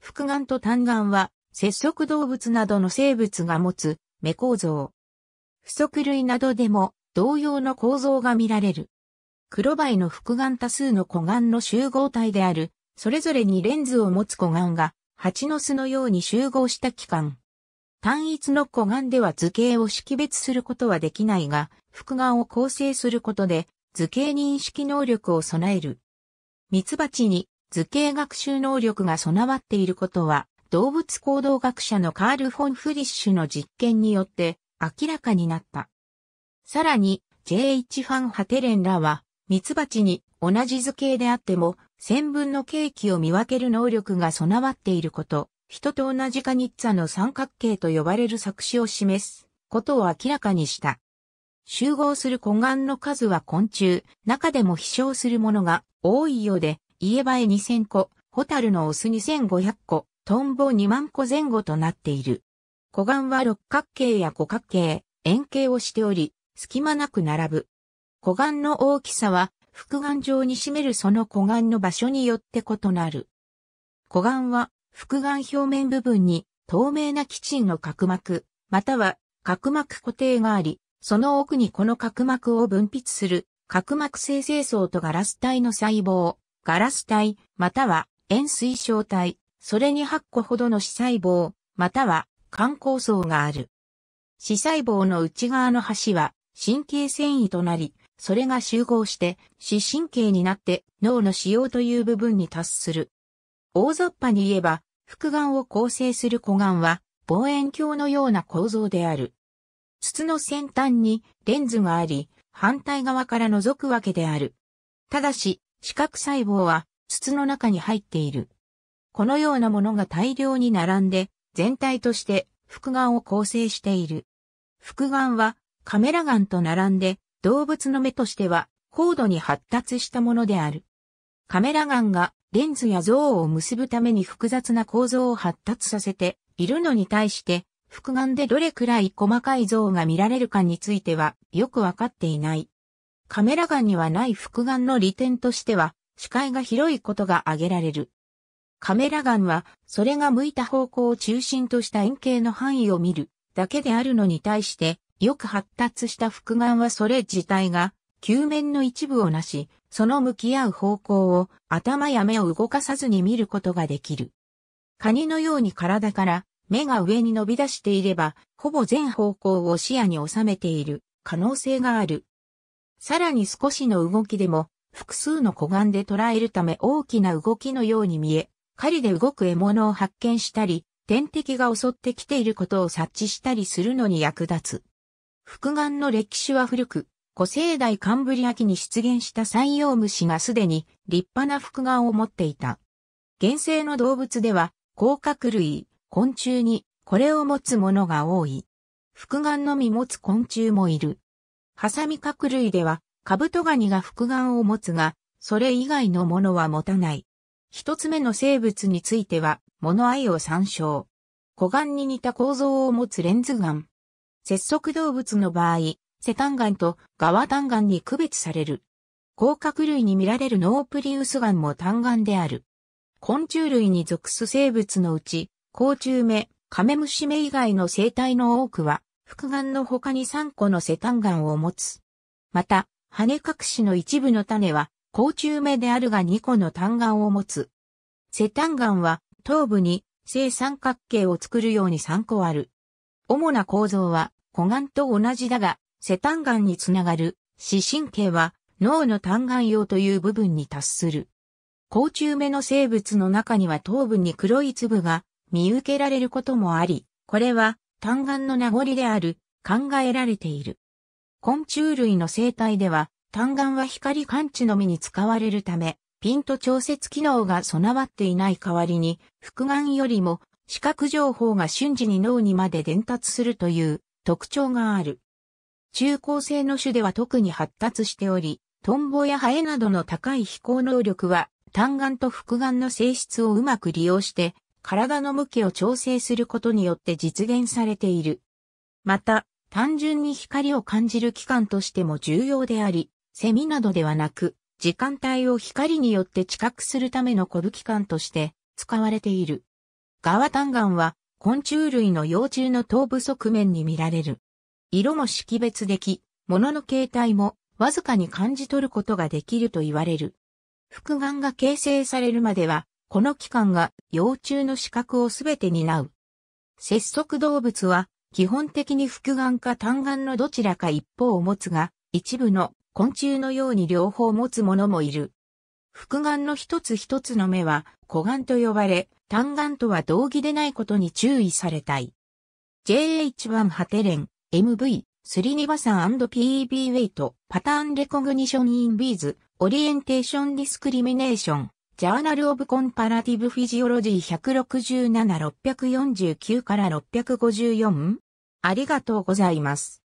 複眼と単眼は、節足動物などの生物が持つ目構造。不足類などでも同様の構造が見られる。黒バイの複眼多数の古眼の集合体である、それぞれにレンズを持つ古眼が、蜂の巣のように集合した器官。単一の古眼では図形を識別することはできないが、複眼を構成することで図形認識能力を備える。ミツバチに図形学習能力が備わっていることは、動物行動学者のカール・フォン・フリッシュの実験によって明らかになった。さらに、J.H. ファン・ハテレンらは、ミツバチに同じ図形であっても、線分のケーキを見分ける能力が備わっていること、人と同じカニッツァの三角形と呼ばれる作詞を示すことを明らかにした。集合する小眼の数は昆虫、中でも飛翔するものが多いようで、家映え2000個、ホタルのオス2500個、トンボ2万個前後となっている。湖岸は六角形や五角形、円形をしており、隙間なく並ぶ。湖岸の大きさは、複眼状に占めるその湖岸の場所によって異なる。湖岸は、複眼表面部分に透明な基地の角膜、または角膜固定があり、その奥にこの角膜を分泌する角膜生成層とガラス体の細胞、ガラス体、または塩水晶体、それに8個ほどの死細胞、または肝構層がある。死細胞の内側の端は神経繊維となり、それが集合して視神経になって脳の使用という部分に達する。大雑把に言えば、副眼を構成する小眼は望遠鏡のような構造である。筒の先端にレンズがあり、反対側から覗くわけである。ただし、視覚細胞は筒の中に入っている。このようなものが大量に並んで、全体として複眼を構成している。複眼はカメラ眼と並んで、動物の目としては高度に発達したものである。カメラ眼がレンズや像を結ぶために複雑な構造を発達させているのに対して、複眼でどれくらい細かい像が見られるかについてはよくわかっていない。カメラ眼にはない複眼の利点としては、視界が広いことが挙げられる。カメラ眼は、それが向いた方向を中心とした円形の範囲を見るだけであるのに対して、よく発達した複眼はそれ自体が、球面の一部をなし、その向き合う方向を頭や目を動かさずに見ることができる。カニのように体から目が上に伸び出していれば、ほぼ全方向を視野に収めている可能性がある。さらに少しの動きでも、複数の小眼で捉えるため大きな動きのように見え、狩りで動く獲物を発見したり、天敵が襲ってきていることを察知したりするのに役立つ。複眼の歴史は古く、古生代カンブリア紀に出現した山陽虫がすでに立派な複眼を持っていた。原生の動物では、甲殻類、昆虫にこれを持つものが多い。複眼のみ持つ昆虫もいる。ハサミ角類では、カブトガニが複眼を持つが、それ以外のものは持たない。一つ目の生物については、物アイを参照。小眼に似た構造を持つレンズ眼。節足動物の場合、セタンガンとガワタンガンに区別される。甲殻類に見られるノープリウスガンも単眼である。昆虫類に属す生物のうち、甲虫目、カメムシ目以外の生態の多くは、副眼の他に3個のセタンガンを持つ。また、羽隠しの一部の種は、甲虫目であるが2個の単眼を持つ。セタンガンは、頭部に正三角形を作るように3個ある。主な構造は、古眼と同じだが、セタンガンにつながる視神経は脳の単眼用という部分に達する。甲虫目の生物の中には頭部に黒い粒が見受けられることもあり、これは単眼の名残である、考えられている。昆虫類の生態では、単眼は光感知のみに使われるため、ピント調節機能が備わっていない代わりに、複眼よりも視覚情報が瞬時に脳にまで伝達するという特徴がある。中高生の種では特に発達しており、トンボやハエなどの高い飛行能力は単眼と複眼の性質をうまく利用して体の向きを調整することによって実現されている。また、単純に光を感じる器官としても重要であり、セミなどではなく、時間帯を光によって知覚するためのコブ器官として使われている。ガワタンガンは昆虫類の幼虫の頭部側面に見られる。色も識別でき、物の形態もわずかに感じ取ることができると言われる。複眼が形成されるまではこの器官が幼虫の資格をすべて担う。節足動物は基本的に複眼か単眼のどちらか一方を持つが、一部の昆虫のように両方持つももいる。複眼の一つ一つの目は小眼と呼ばれ、単眼とは同義でないことに注意されたい。JH1 ハテレン、MV、スリニバサン &PB ウェイト、パターンレコグニションインビーズ、オリエンテーションディスクリミネーション。ジャーナル・オブ・コンパラティブ・フィジオロジー167649から654ありがとうございます。